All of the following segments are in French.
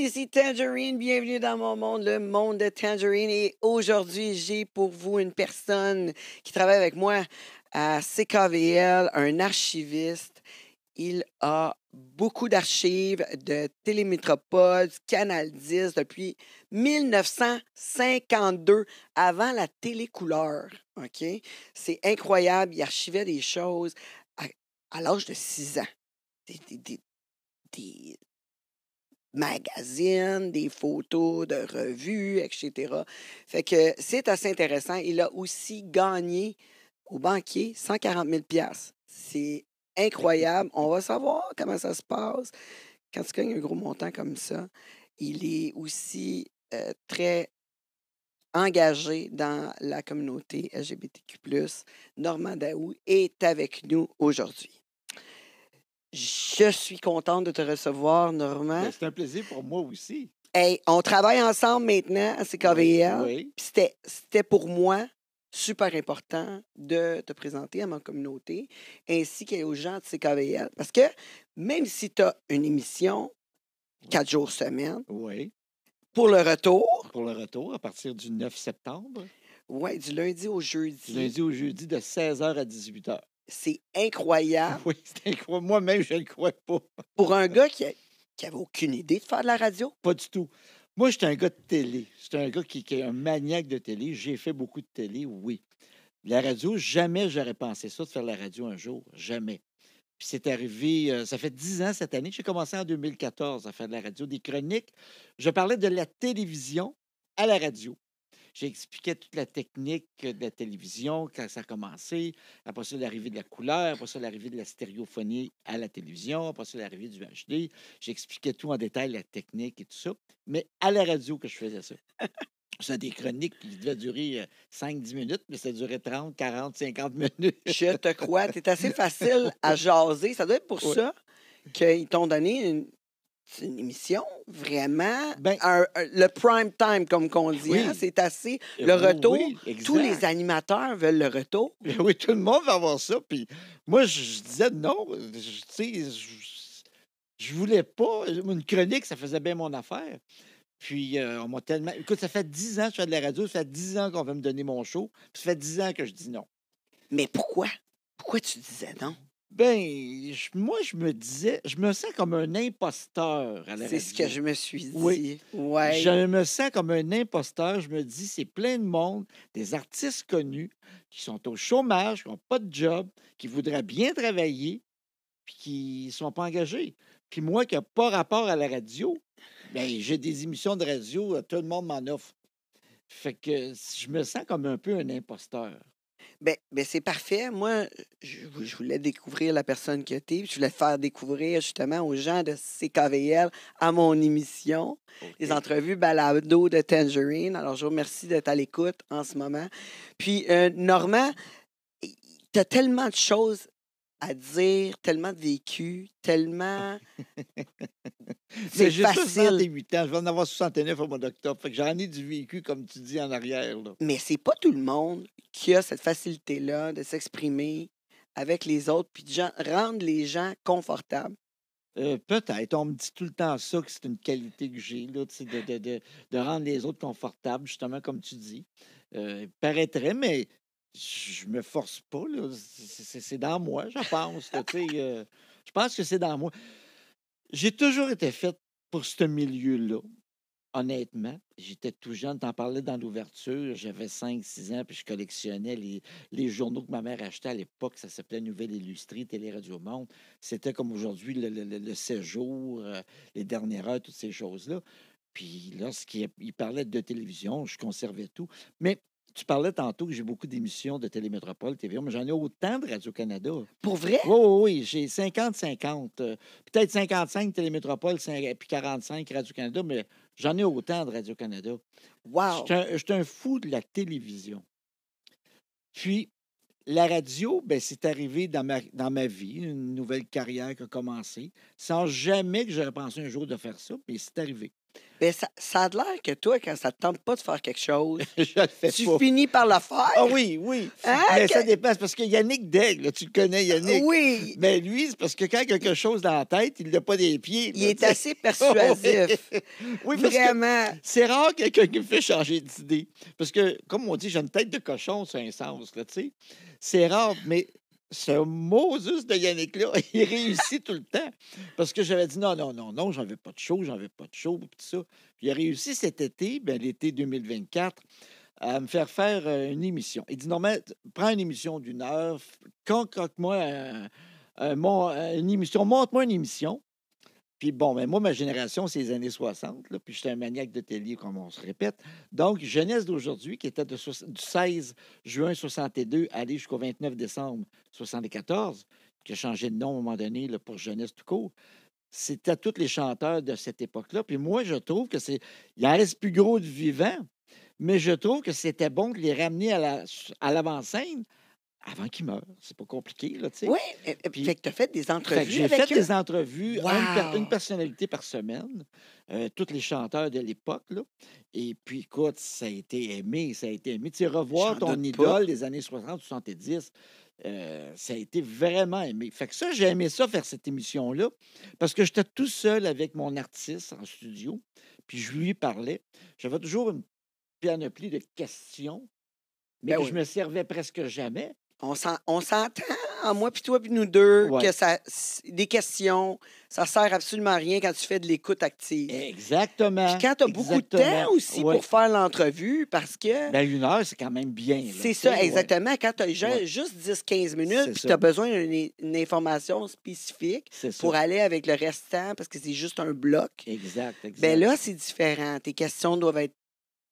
ici Tangerine, bienvenue dans mon monde, le monde de Tangerine. Et aujourd'hui, j'ai pour vous une personne qui travaille avec moi à CKVL, un archiviste. Il a beaucoup d'archives de Télémétropole, Canal 10 depuis 1952, avant la télécouleur. OK? C'est incroyable. Il archivait des choses à, l'âge de 6 ans. des, magazines, des photos de revues, etc. Fait que c'est assez intéressant. Il a aussi gagné au banquier 140 000 C'est incroyable. On va savoir comment ça se passe quand tu gagnes un gros montant comme ça. Il est aussi euh, très engagé dans la communauté LGBTQ. Normand Daou est avec nous aujourd'hui. Je suis contente de te recevoir, Normand. Ben, c'est un plaisir pour moi aussi. on travaille ensemble maintenant à CKVL. Oui, C'était pour moi super important de te présenter à ma communauté ainsi qu'aux gens de CKVL. Parce que même si tu as une émission quatre jours semaine, pour le retour. Pour le retour à partir du 9 septembre. Oui, du lundi au jeudi. Du lundi au jeudi de 16h à 18h. C'est incroyable. Oui, c'est incroyable. Moi-même, je ne le crois pas. Pour un gars qui, n'avait aucune idée de faire de la radio? Pas du tout. Moi, j'étais un gars de télé. J'étais un gars qui, est un maniaque de télé. J'ai fait beaucoup de télé, oui. La radio, jamais j'aurais pensé ça, de faire la radio un jour. Jamais. Puis c'est arrivé, euh, ça fait dix ans cette année. J'ai commencé en 2014 à faire de la radio, des chroniques. Je parlais de la télévision à la radio. J'expliquais toute la technique de la télévision quand ça a commencé, après ça, l'arrivée de la couleur, après ça, l'arrivée de la stéréophonie à la télévision, après ça, l'arrivée du HD. J'expliquais tout en détail, la technique et tout ça, mais à la radio que je faisais ça. C'est des chroniques qui devaient durer 5-10 euh, minutes, mais ça durait 30, 40, 50 minutes. Je te crois, tu es assez facile à jaser. Ça doit être pour ça qu'ils t'ont donné une, c'est une émission, vraiment. Ben le prime time, comme qu'on dit, hein, c'est assez. Euh, le retour, tous les animateurs veulent le retour. Ben oui, tout le monde va avoir ça. Puis moi, je, disais non. Je, sais, je, voulais pas. Une chronique, ça faisait bien mon affaire. Puis euh, on m'a tellement. Écoute, ça fait dix ans que je fais de la radio, ça fait dix ans qu'on veut me donner mon show, puis ça fait dix ans que je dis non. Mais pourquoi? Pourquoi tu disais non? Ben, moi, je me disais, je me sens comme un imposteur à la C'est ce que je me suis dit. Oui. Ouais. Je me sens comme un imposteur. Je me dis, c'est plein de monde, des artistes connus qui sont au chômage, qui n'ont pas de job, qui voudraient bien travailler, puis qui ne sont pas engagés. Puis moi, qui n'ai pas rapport à la radio, ben, j'ai des émissions de radio, euh, tout le monde m'en offre. Fait que je me sens comme un peu un imposteur. Ben, ben, c'est parfait. Moi, je, voulais découvrir la personne que tu es. Je voulais faire découvrir justement aux gens de CKVL à mon émission, les entrevues balado de Tangerine. Alors, je vous remercie d'être à l'écoute en ce moment. Puis, euh, Normand, tu as tellement de choses à dire, tellement vécu, tellement. C'est juste facile. 68 ans. Je vais en avoir 69 au mois d'octobre. Fait que j'en ai du vécu, comme tu dis, en arrière. Mais c'est pas tout le monde qui a cette facilité-là de s'exprimer avec les autres puis de rendre les gens confortables. Euh, peut-être. On me dit tout le temps ça, que c'est une qualité que j'ai, de, de, de, rendre les autres confortables, justement, comme tu dis. Euh, paraîtrait, mais je me force pas. C'est dans moi, je pense. Euh, je pense que c'est dans moi. J'ai toujours été fait pour ce milieu-là, honnêtement. J'étais tout jeune, t'en parlais dans l'ouverture. J'avais 5-6 ans, puis je collectionnais les, journaux que ma mère achetait à l'époque. Ça s'appelait Nouvelle Illustrie, Télé-Radio Monde. C'était comme aujourd'hui le, séjour, euh, les dernières heures, toutes ces choses-là. Puis lorsqu'il parlait de télévision, je conservais tout. Mais tu parlais tantôt que j'ai beaucoup d'émissions de Télémétropole, TV, mais j'en ai autant de Radio-Canada. Pour vrai? Oui, oui, J'ai 50-50. Euh, peut-être 55 Télémétropole, 5, euh, puis 45 Radio-Canada, mais j'en ai autant de Radio-Canada. Wow! Je suis un, fou de la télévision. Puis, la radio, ben, c'est arrivé dans ma, dans ma vie, une nouvelle carrière qui a commencé, sans jamais que j'aurais pensé un jour de faire ça, mais c'est arrivé. Ben, ça, a l'air que toi, quand ça te tente pas de faire quelque chose, tu finis par la ah faire. Ah oui, oui. mais hein, ben, ça dépasse parce que Yannick Daigle, tu le connais, Yannick. Oui. Mais ben, lui, c'est parce que quand il a quelque chose dans la tête, il n'a pas des pieds. il est assez persuasif. oui, Vraiment. C'est rare quelqu'un qui me fait changer d'idée. Parce que, comme on dit, j'ai une tête de cochon, sur un sens, tu sais. C'est rare, mais ce Moses de Yannick-là, il réussit tout le temps. Parce que j'avais dit non, non, non, non, j'en pas de show, j'en pas de show, tout ça. Puis il a réussi cet été, ben, l'été 2024, à me faire faire euh, une émission. Il dit non, mais prends une émission d'une heure, concocte-moi un, une émission, montre-moi une émission. Puis bon, mais moi, ma génération, c'est les années 60, là, puis j'étais un maniaque de télé, comme on se répète. Donc, jeunesse d'aujourd'hui, qui était de du 16 juin 62 aller jusqu'au 29 décembre 74, qui a changé de nom à un moment donné pour jeunesse tout court, c'était tous les chanteurs de cette époque-là. Puis moi, je trouve que c'est. Il en reste plus gros du vivant, mais je trouve que c'était bon de les ramener à l'avant-scène avant qu'il meure. C'est pas compliqué, là, tu sais. Oui, puis fait que tu as fait des entrevues. J'ai fait des entrevues, une, personnalité par semaine, euh, tous les chanteurs de l'époque, là. Et puis, écoute, ça a été aimé, ça a été aimé. Tu sais, revoir ton idole des années 60, 70, euh, ça a été vraiment aimé. Fait que ça, j'ai aimé ça, faire cette émission-là, parce que j'étais tout seul avec mon artiste en studio, puis je lui parlais. J'avais toujours une panoplie de questions mais ben je me servais presque jamais on s'entend, moi puis toi puis nous deux, que ça, des questions, ça sert absolument à rien quand tu fais de l'écoute active. Exactement. Puis quand tu as beaucoup de temps aussi pour faire l'entrevue, parce que... Ben, une heure, c'est quand même bien. C'est ça, exactement. Quand tu as juste 10-15 minutes, puis tu as besoin d'une information spécifique pour aller avec le restant, parce que c'est juste un bloc. Exact, ben, exact. Ben là, c'est différent. Tes questions doivent être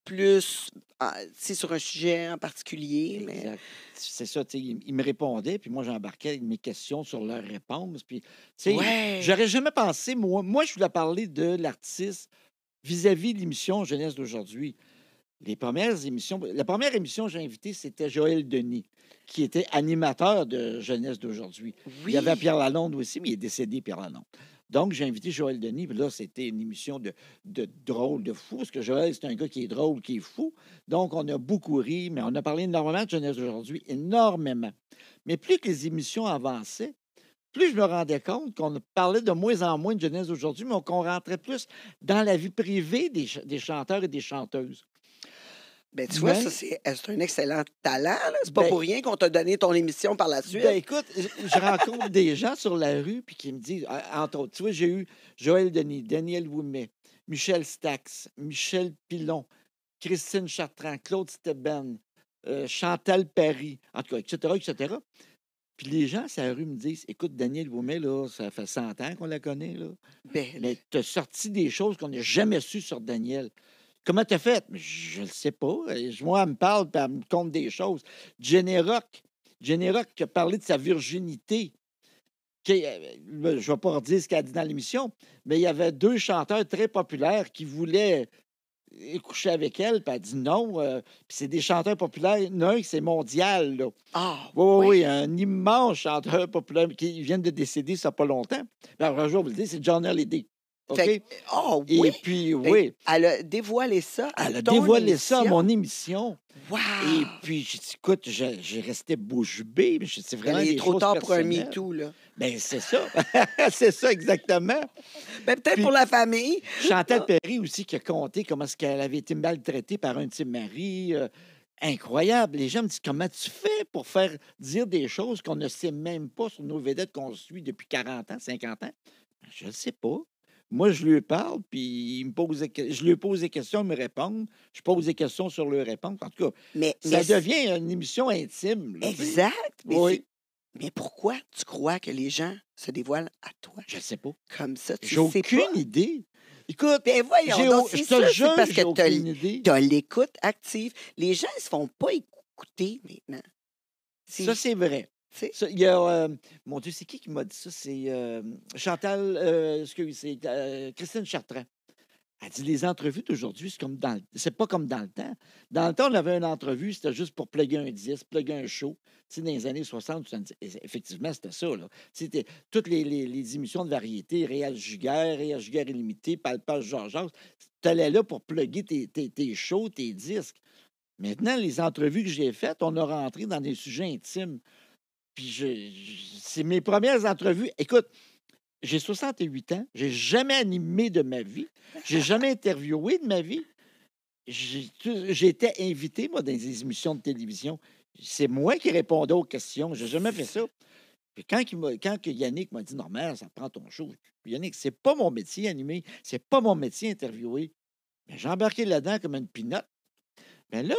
plus ah, c'est sur un sujet en particulier. Mais... C'est ça, sais, me répondaient, puis moi, j'embarquais mes questions sur leurs réponses. Puis, sais, j'aurais jamais pensé, moi, moi, je voulais parler de l'artiste vis-à-vis de l'émission Jeunesse d'aujourd'hui. Les premières émissions, la première émission que j'ai invitée, c'était Joël Denis, qui était animateur de Jeunesse d'aujourd'hui. Il y avait Pierre Lalonde aussi, mais il est décédé, Pierre Lalonde. Donc, j'ai invité Joël Denis. Puis là, c'était une émission de, drôle, de fou, parce que Joël, c'est un gars qui est drôle, qui est fou. Donc, on a beaucoup ri, mais on a parlé énormément de jeunesse aujourd'hui, énormément. Mais plus que les émissions avançaient, plus je me rendais compte qu'on parlait de moins en moins de jeunesse aujourd'hui, mais qu'on rentrait plus dans la vie privée des chanteurs et des chanteuses. Ben, tu vois, c'est, un excellent talent. C'est pas ben pour rien qu'on t'a donné ton émission par la suite. Ben, écoute, je rencontre des gens sur la rue puis qui me disent, entre autres, tu vois, j'ai eu Joël Denis, Daniel Woumet, Michel Stax, Michel Pilon, Christine Chartrand, Claude Steben, euh, Chantal Perry, en tout cas, etc., etc. Puis les gens sur la rue me disent Écoute, Daniel Woumet, là, ça fait 100 ans qu'on la connaît. Là. Ben, mais tu as sorti des choses qu'on n'a jamais su sur Daniel. Comment t'as fait? Je ne sais pas. Moi, elle me parle, puis elle me compte des choses. Généroc, Généroc qui a parlé de sa virginité. Euh, ben, je ne vais pas redire ce qu'elle a dit dans l'émission, mais il y avait deux chanteurs très populaires qui voulaient euh, coucher avec elle, puis elle dit non. Euh, puis c'est des chanteurs populaires. Non, c'est mondial. Ah, oui, oui, un immense chanteur populaire qui vient de décéder ça pas longtemps. Alors, ben, un jour, vous le dites, c'est John Hallyday oh, oui. Et puis, oui. Elle a dévoilé ça. Elle a dévoilé ça à mon émission. Et puis, j'ai dit, écoute, J'ai resté bouche bée. mais je- C'est vraiment Il est trop tard pour un MeToo, là. Ben, c'est ça. c'est ça, exactement. Ben, peut-être pour la famille. Chantal Perry aussi qui a compté comment est-ce qu'elle avait été maltraitée par un de mari euh, incroyable. Les gens me disent comment tu fais pour faire dire des choses qu'on ne sait même pas sur nos vedettes qu'on suit depuis 40 ans, 50 ans. Ben, je ne sais pas. Moi, je lui parle, puis il me pose je lui pose des questions, il me répond. Je pose des questions sur le répondre. En tout cas, ça devient une émission intime. exact. mais pourquoi tu crois que les gens se dévoilent à toi? Je ne sais pas. Comme ça, tu sais aucune idée. Écoute, ben voyons, je te jure, parce que tu as l'écoute active. Les gens, ne se font pas écouter maintenant. Ça, c'est vrai. Il y a, euh, mon Dieu, c'est qui qui m'a dit ça? C'est euh, Chantal, euh, c'est Christine Chartrand. Elle dit les entrevues d'aujourd'hui, c'est comme c'est pas comme dans le temps. Dans le temps, on avait une entrevue, c'était juste pour plugger un disque, plugger un show. Tu dans les années 60, 70, effectivement, c'était ça. Là. C'était toutes les, les, émissions de variété, Réal Juguère, Réal Juguère illimité, Palpage Georges, tu allais là pour plugger tes, tes, tes shows, tes disques. Maintenant, les entrevues que j'ai faites, on a rentré dans des sujets intimes. Puis c'est mes premières entrevues. Écoute, j'ai 68 ans, j'ai jamais animé de ma vie, j'ai jamais interviewé de ma vie. J'étais invité, moi, dans des émissions de télévision. C'est moi qui répondais aux questions. J'ai jamais fait ça. Puis quand, quand Yannick m'a dit Non, ça prend ton show. Yannick, c'est pas mon métier animé, c'est pas mon métier interviewer. j'ai embarqué là-dedans comme une pinotte. Mais là,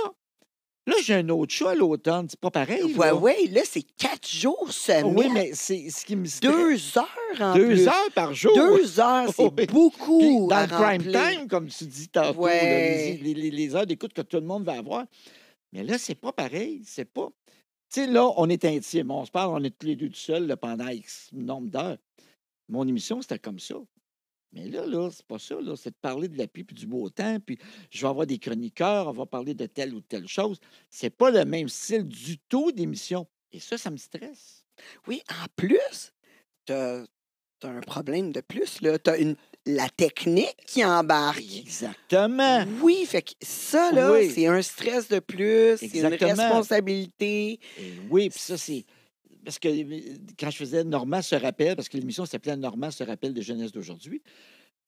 Là, j'ai un autre chat l'automne. C'est pas pareil. Oui, oui. Là, c'est quatre jours oh semaine. Oui, mais c'est ce qui me Deux heures en Deux heures par jour. Deux heures, oh c'est beaucoup. dans le prime time, comme tu dis tantôt, les, heures d'écoute que tout le monde va avoir. Mais là, c'est pas pareil. C'est pas. Tu sais, là, on est intime. On se parle, on est tous les deux tout seuls pendant X nombre d'heures. Mon émission, c'était comme ça. Mais là, là, c'est pas ça, là. C'est de parler de la pipe du beau temps, puis je vais avoir des chroniqueurs, on va parler de telle ou telle chose. C'est pas le même style du tout d'émission. Et ça, ça me stresse. Oui, en plus, t'as as un problème de plus, là. T'as une la technique qui embarque. Exactement. Oui, fait que ça, là, c'est un stress de plus, c'est une responsabilité. oui, puis ça, c'est parce que euh, quand je faisais Norma se rappelle, parce que l'émission s'appelait Norma se rappelle de jeunesse d'aujourd'hui,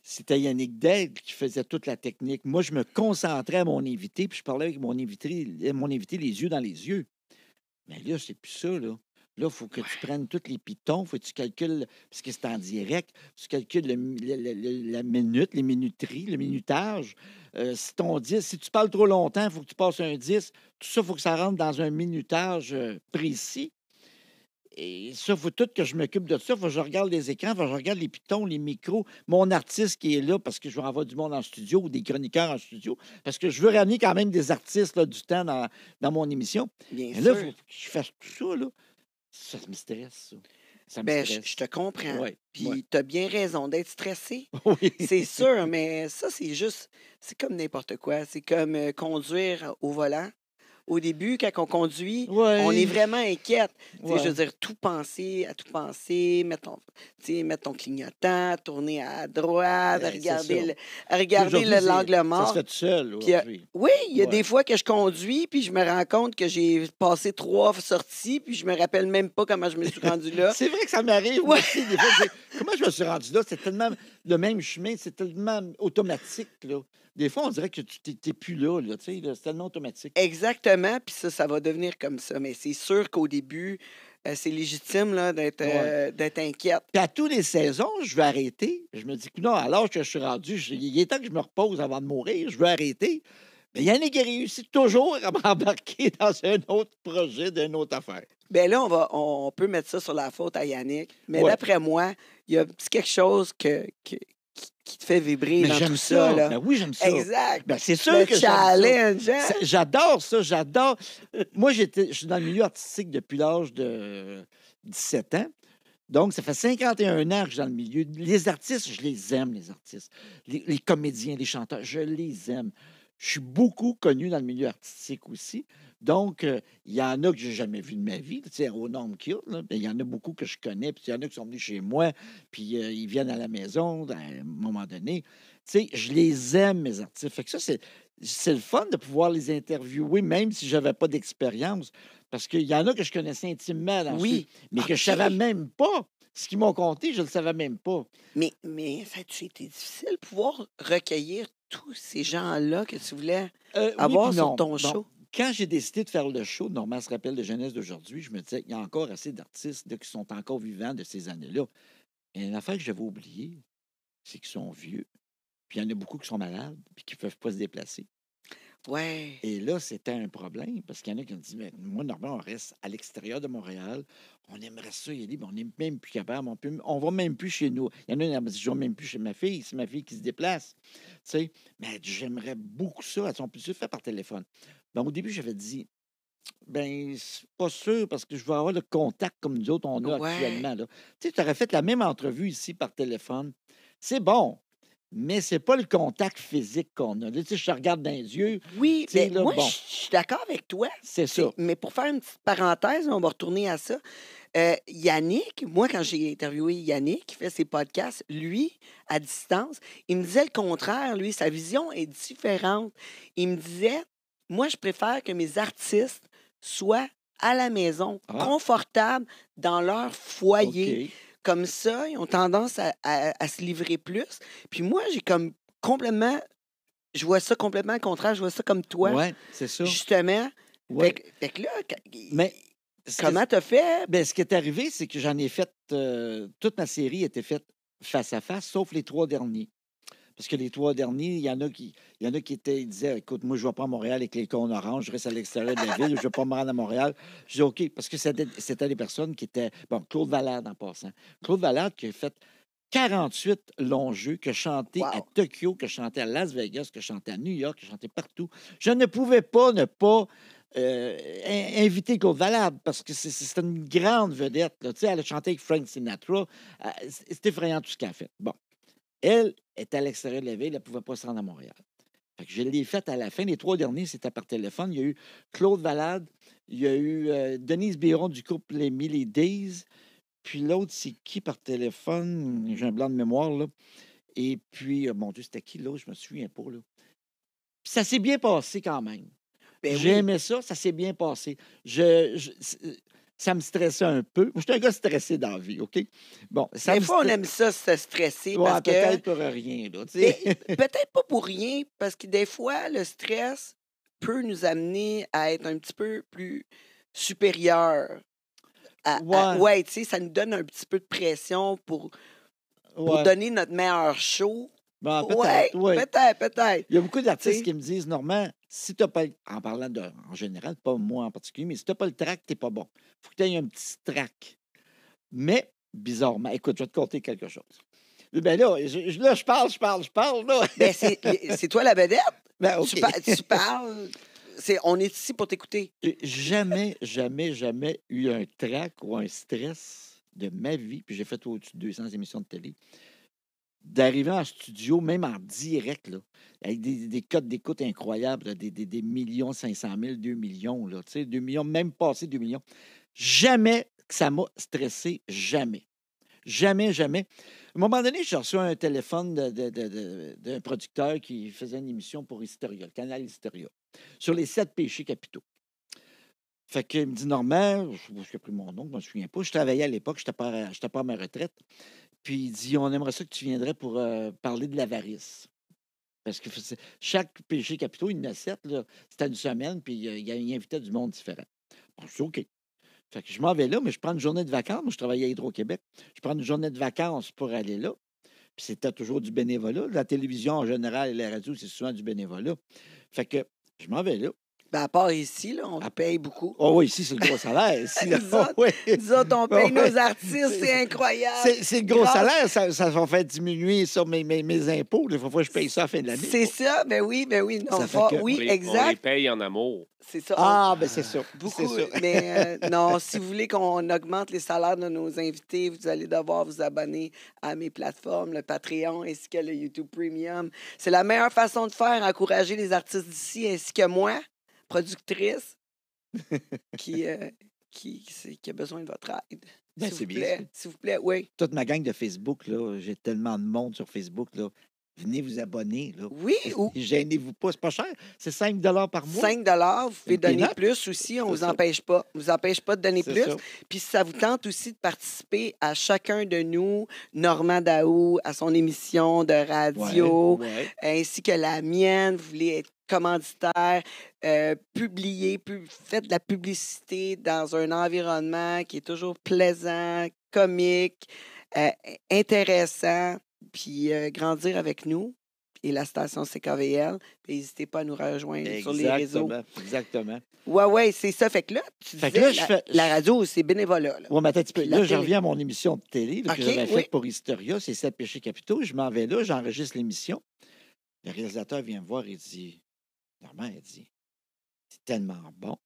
c'était Yannick Daigle qui faisait toute la technique. Moi, je me concentrais à mon invité, puis je parlais avec mon invité, euh, mon invité les yeux dans les yeux. Mais là, c'est plus ça, là. Là, il faut que tu prennes tous les pitons, il faut que tu calcules, parce que c'est en direct, tu calcules la minute, les minuteries, le minutage. Euh, si ton 10, si tu parles trop longtemps, il faut que tu passes un 10. Tout ça, il faut que ça rentre dans un minutage précis. Et ça, faut tout que je m'occupe de ça. Faut que je regarde les écrans, faut que je regarde les pitons, les micros, mon artiste qui est là parce que je veux envoyer du monde en studio ou des chroniqueurs en studio. Parce que je veux ramener quand même des artistes là, du temps dans, dans mon émission. Bien là, il faut que je fasse tout ça, là. Ça me stresse, ça. Ben, je, te comprends. Puis tu as bien raison d'être stressé. Oui. C'est sûr, mais ça, c'est juste, c'est comme n'importe quoi. C'est comme euh, conduire au volant au début, quand on conduit, on est vraiment inquiète. Je veux dire, tout penser, à tout penser, mettre ton, mettre ton clignotant, tourner à droite, ben, regarder, l'angle mort. Ça se fait tout seul aujourd'hui. Euh, oui, il y a des fois que je conduis, puis je me rends compte que j'ai passé trois sorties, puis je me rappelle même pas comment je me suis rendu là. C'est vrai que ça m'arrive aussi. comment je me suis rendu là? C'est tellement le même chemin. C'est tellement automatique. Là. Des fois, on dirait que tu n'es plus là. là, c'est tellement automatique. Exactement. Puis ça, ça va devenir comme ça. Mais c'est sûr qu'au début, euh, c'est légitime là, d'être, euh, inquiète. Puis à toutes les saisons, je veux arrêter. Je me dis, que non, alors que je suis rendu, il est temps que je me repose avant de mourir. Je veux arrêter. Yannick il réussit toujours à m'embarquer dans un autre projet une autre affaire. Bien là, on, va, on peut mettre ça sur la faute à Yannick. Mais d'après moi, il y a quelque chose que, qui te fait vibrer dans tout ça. Ben oui, j'aime ça. Exact. Ben, c'est sûr le que challenge. Hein? J'adore ça, j'adore. Moi, j'étais, je suis dans le milieu artistique depuis l'âge de 17 ans. Donc, ça fait 51 ans que je suis dans le milieu. Les artistes, je les aime, les artistes. les comédiens, les chanteurs, je les aime. Je suis beaucoup connu dans le milieu artistique aussi. Donc, euh, il y en a que j'ai jamais vu de ma vie, au nombre qu'il y il y en a beaucoup que je connais, puis il y en a qui sont venus chez moi, puis euh, ils viennent à la maison à un moment donné. Tu sais, je les aime, mes artistes. Fait que ça, c'est le fun de pouvoir les interviewer, même si je n'avais pas d'expérience. Parce qu'il y en a que je connaissais intimement, dans oui, mais ah, que je ne savais même pas. Ce qu'ils m'ont conté, je ne le savais même pas. Mais, mais ça a été difficile de pouvoir recueillir tous ces gens-là que tu voulais euh, avoir sur ton show? quand j'ai décidé de faire le show, normalement se rappelle de jeunesse d'aujourd'hui, je me disais, qu'il y a encore assez d'artistes qui sont encore vivants de ces années-là. Et une affaire que j'avais oubliée, c'est qu'ils sont vieux, puis il y en a beaucoup qui sont malades, et qui ne peuvent pas se déplacer. Et là, c'était un problème parce qu'il y en a qui ont dit moi, normalement, on reste à l'extérieur de Montréal. On aimerait ça il dit, mais on n'est même plus capable. On ne va même plus chez nous. Il y en a qui dit ne même plus chez ma fille. C'est ma fille qui se déplace. Tu sais, mais j'aimerais beaucoup ça. Elles sont plus sûres faire par téléphone. au début, j'avais dit ben, c'est pas sûr parce que je veux avoir le contact comme nous autres on a actuellement. Tu sais, aurais fait la même entrevue ici par téléphone. C'est bon, mais c'est pas le contact physique qu'on a. tu sais, je te regarde dans les yeux. Oui, mais moi, je suis d'accord avec toi. C'est ça. Mais pour faire une petite parenthèse, on va retourner à ça. Euh, Yannick, moi, quand j'ai interviewé Yannick, qui fait ses podcasts, lui, à distance, il me disait le contraire. Lui, sa vision est différente. Il me disait, moi, je préfère que mes artistes soient à la maison, ah. confortables dans leur foyer comme ça, ils ont tendance à, se livrer plus. Puis moi, j'ai comme complètement, je vois ça complètement au contraire, je vois ça comme toi. Oui, c'est Justement. là, Mais comment t'as fait? Ben, ce qui est arrivé, c'est que j'en ai fait, euh, toute ma série était faite face à face, sauf les trois derniers. Parce que les trois derniers, il y en a qui, il y en a qui étaient, ils disaient Écoute, moi, je ne vais pas à Montréal avec les cornes oranges, je reste à l'extérieur de la ville, je ne vais pas me rendre à Montréal. Je dis OK, parce que c'était des personnes qui étaient. Bon, Claude Valade en passant. Claude Valade qui a fait 48 longs jeux, qui a chanté à Tokyo, qui a chanté à Las Vegas, qui a chanté à New York, qui a chanté partout. Je ne pouvais pas ne pas euh, inviter Claude Valade parce que c'est une grande vedette. elle a chanté avec Frank Sinatra. Euh, c'était c'est effrayant tout ce qu'elle a fait. Bon. Elle est à l'extérieur de la ville, elle ne pouvait pas se rendre à Montréal. Fait je l'ai faite à la fin. Les trois derniers, c'était par téléphone. Il y a eu Claude Valade, il y a eu euh, Denise Biron du couple Les Millie Days, puis l'autre, c'est qui par téléphone? J'ai un blanc de mémoire, là. Et puis, euh, mon Dieu, c'était qui, là? Je me souviens pas, là. ça s'est bien passé quand même. Ben J'aimais ça, ça s'est bien passé. je ça me stressait un peu. Je j'étais un gars stressé dans la vie, OK? Bon, Des fois, on aime ça, se stresser. peut-être pour rien, là, Peut-être pas pour rien, parce que des fois, le stress peut nous amener à être un petit peu plus supérieur. À, ouais, tu sais, ça nous donne un petit peu de pression pour, donner notre meilleur show. Ben, peut-être, ouais, peut-être, peut-être. Il y a beaucoup d'artistes qui me disent, Normand, si tu pas, en parlant de, en général, pas moi en particulier, mais si tu pas le trac, tu pas bon. Il faut que tu aies un petit track. Mais, bizarrement, écoute, je vais te conter quelque chose. Ben là, je, je parle, je parle, je parle. Là. Ben c'est toi la vedette. Ben, tu, parles. on est ici pour t'écouter. Jamais, jamais, jamais eu un trac ou un stress de ma vie. Puis j'ai fait au-dessus de 200 émissions de télé d'arriver en studio, même en direct, là, avec des, des codes d'écoute incroyables, des, des, millions, 500 000, 2 millions, là, millions, même passé 2 millions. Jamais que ça m'a stressé, jamais. Jamais, jamais. À un moment donné, j'ai reçu un téléphone d'un producteur qui faisait une émission pour Historia, le canal Historia, sur les sept péchés capitaux. Fait qu'il me dit normal je sais pas pris mon nom, je ne me souviens pas. Je travaillais à l'époque, je n'étais pas à ma retraite. Puis il dit On aimerait ça que tu viendrais pour euh, parler de l'avarice. Parce que chaque péché capitaux, une assiette, c'était une semaine, puis euh, il invitait du monde différent. Bon, c'est OK. Fait que je m'en vais là, mais je prends une journée de vacances. Moi, je travaillais à Hydro-Québec. Je prends une journée de vacances pour aller là. Puis c'était toujours du bénévolat. La télévision en général et la radio, c'est souvent du bénévolat. Fait que je m'en vais là bah à part ici, là, on paye beaucoup. Oh oui, ici, c'est le gros salaire. Ici, nous, autres, on paye oh nos artistes, c'est incroyable. C'est le gros salaire, ça, ça va faire diminuer sur mes, mes, mes, impôts. Des fois, je paye ça à la fin de l'année. C'est ça, ben oui, ben oui. Non, Oui, on exact. On les paye en amour. C'est ça. Ah, ben c'est sûr. Beaucoup. Sûr. Mais euh, non, si vous voulez qu'on augmente les salaires de nos invités, vous allez devoir vous abonner à mes plateformes, le Patreon ainsi que le YouTube Premium. C'est la meilleure façon de faire, encourager les artistes d'ici ainsi que moi productrice qui, euh, qui, a besoin de votre aide. Ben, s'il vous plaît, s'il vous plaît, oui. Toute ma gang de Facebook, là, j'ai tellement de monde sur Facebook, là. Venez vous abonner. Là. Oui, ou. Gênez-vous pas, c'est pas cher. C'est 5 par mois. 5 vous pouvez donner plus aussi, on ne vous empêche pas. vous empêche pas de donner plus. Puis ça vous tente aussi de participer à chacun de nous, Normand Daou, à son émission de radio, ainsi que la mienne, vous voulez être commanditaire, euh, publiez, faites de la publicité dans un environnement qui est toujours plaisant, comique, euh, intéressant, puis euh, grandir avec nous et la station CKVL. N'hésitez pas à nous rejoindre sur les réseaux. Exactement. Oui, ouais, c'est ça. Fait que là, tu disais, la, radio, c'est bénévolat. Là. mais attends, Là, je reviens à mon émission de télé que j'avais faite pour Historia, c'est 7 péchés capitaux. Je m'en vais là, j'enregistre l'émission. Le réalisateur vient me voir et dit Normalement, elle dit C'est tellement bon.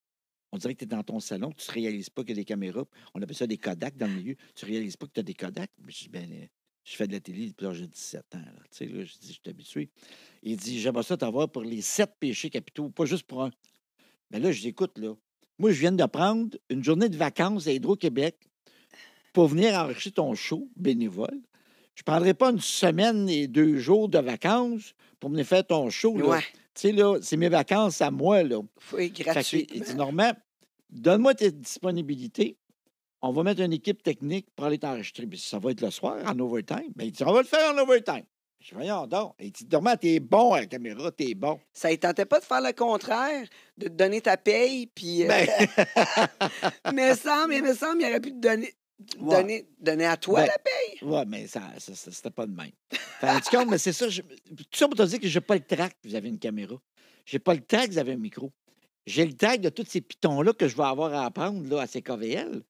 On dirait que tu es dans ton salon, tu ne réalises pas qu'il y a des caméras. On appelle ça des Kodak dans le milieu. Tu ne réalises pas que tu as des Kodak. Je, dis, « ben, euh, je fais de la télé depuis l'âge j'ai 17 ans. Tu sais, là, je dis, je suis habitué. Il dit J'aimerais ça t'avoir pour les sept péchés capitaux, pas juste pour un. Mais ben là, je l'écoute, là. Moi, je viens de prendre une journée de vacances à Hydro-Québec pour venir enrichir ton show bénévole. Je ne prendrai pas une semaine et deux jours de vacances pour venir faire ton show. Là tu sais, là, c'est mes vacances à moi, là. Oui, gratuit. Il dit, Normand, donne-moi tes disponibilités. On va mettre une équipe technique pour aller t'enregistrer. ça va être le soir, en overtime. Mais ben, il dit, on va le faire en overtime. Je dis, voyons donc. Il dit, Normand, t'es bon à la caméra, t'es bon. Ça il tentait pas de faire le contraire, de te donner ta paye, puis. Euh, ben. Mais mais ça, il me semble, il aurait pu te donner, Donner, à toi ben, la paye. Oui, mais ça, c'était pas de même. tu tout mais c'est ça. tout ça pour te dire que j'ai pas le track, vous avez une caméra. J'ai pas le track, vous avez un micro. J'ai le tract de tous ces pitons-là que je vais avoir à apprendre là, à ces KVL.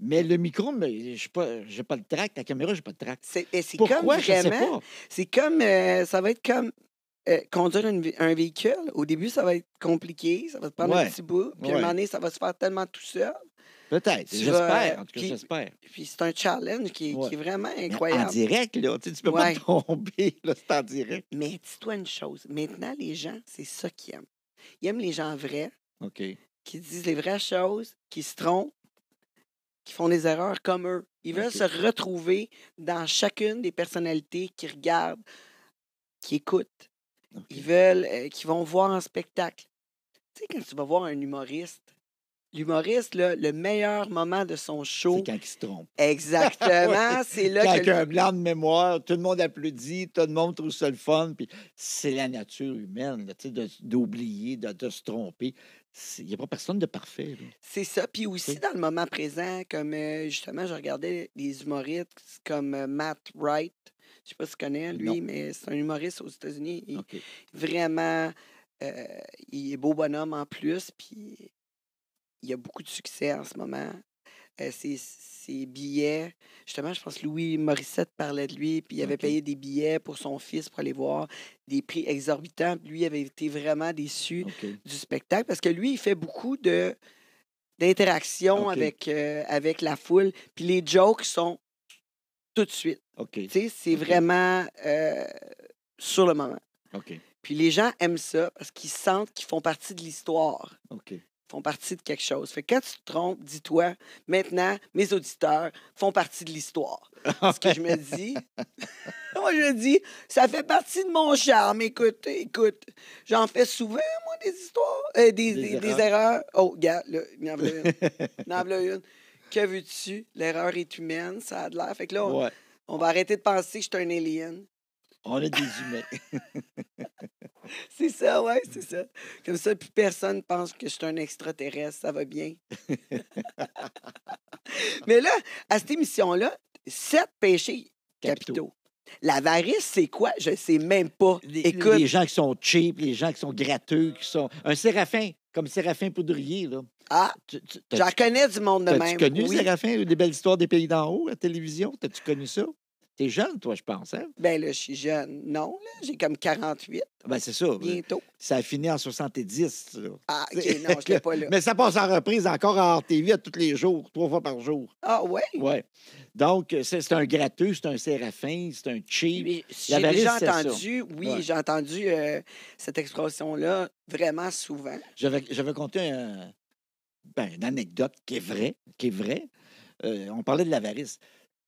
Mais le micro, je pas, j'ai pas le track. La caméra, j'ai pas le track. C'est, comme je vraiment, C'est comme, ça va être comme euh, conduire un véhicule. Au début, ça va être compliqué, ça va te prendre un petit bout. Puis à un moment donné, ça va se faire tellement tout seul Peut-être, j'espère. En tout cas, j'espère. Puis c'est un challenge qui, est vraiment incroyable. en direct, là, tu peux pas tomber, là, c'est en direct. Mais dis-toi une chose, maintenant, les gens, c'est ça qu'ils aiment. Ils aiment les gens vrais, ok qui disent les vraies choses, qui se trompent, qui font des erreurs comme eux. Ils veulent se retrouver dans chacune des personnalités qui regardent, qui écoutent. Ils veulent, euh, qui vont voir un spectacle. Tu sais, quand tu vas voir un humoriste, L'humoriste, le meilleur moment de son show. C'est quand il se trompe. Exactement. C'est là quand que. un blanc de mémoire, tout le monde applaudit, tout le monde trouve ça le fun. Puis c'est la nature humaine, d'oublier, de, se tromper. Il n'y a pas personne de parfait. C'est ça. Puis aussi dans le moment présent, comme euh, justement, je regardais des humoristes comme euh, Matt Wright. Je ne sais pas si tu connais lui, mais c'est un humoriste aux États-Unis. Vraiment. Euh, il est beau bonhomme en plus, puis il y a beaucoup de succès en ce moment. ses, billets, justement, je pense que Louis Morissette parlait de lui, puis il avait payé des billets pour son fils pour aller voir des prix exorbitants. Lui avait été vraiment déçu du spectacle parce que lui, il fait beaucoup de d'interaction avec, avec la foule. Puis les jokes sont tout de suite. C'est vraiment sur le moment. Puis les gens aiment ça parce qu'ils sentent qu'ils font partie de l'histoire font partie de quelque chose. Fait que quand tu te trompes, dis-toi, maintenant, mes auditeurs font partie de l'histoire. Ce que je me dis, moi, je dis, ça fait partie de mon charme. Écoute, écoute, j'en fais souvent, moi, des histoires, euh, des, erreurs. Oh, gars, là, il en une. une. Que veux-tu? L'erreur est humaine, ça a de l'air. Fait que là, on, on va arrêter de penser que je suis un alien. On a des humains. c'est ça, ouais, c'est ça. Comme ça, plus personne pense que je suis un extraterrestre, ça va bien. Mais là, à cette émission-là, sept péchés capitaux. La L'avarice, c'est quoi? Je ne sais même pas. Les, Écoute... les gens qui sont cheap, les gens qui sont gratteux, qui sont. Un séraphin, comme Séraphin Poudrier, là. Ah, j'en connais du monde de même. T'as-tu connu oui. Séraphin, des belles histoires des pays d'en haut, à la télévision? T'as-tu connu ça? T'es jeune, toi, je pense, hein? Ben là, je suis jeune. Non, j'ai comme 48. Ben c'est ça. Bientôt. Ça a fini en 70, Ah, OK, non, je l'ai pas là. Mais ça passe en reprise encore en TV à tous les jours, trois fois par jour. Ah oui? Oui. Donc, c'est un gratteux, c'est un séraphin, c'est un cheap. J'ai déjà entendu, oui, j'ai entendu euh, cette expression-là vraiment souvent. J'avais j'avais compté ben, une anecdote qui est vraie, qui est vraie. Euh, on parlait de l'avarice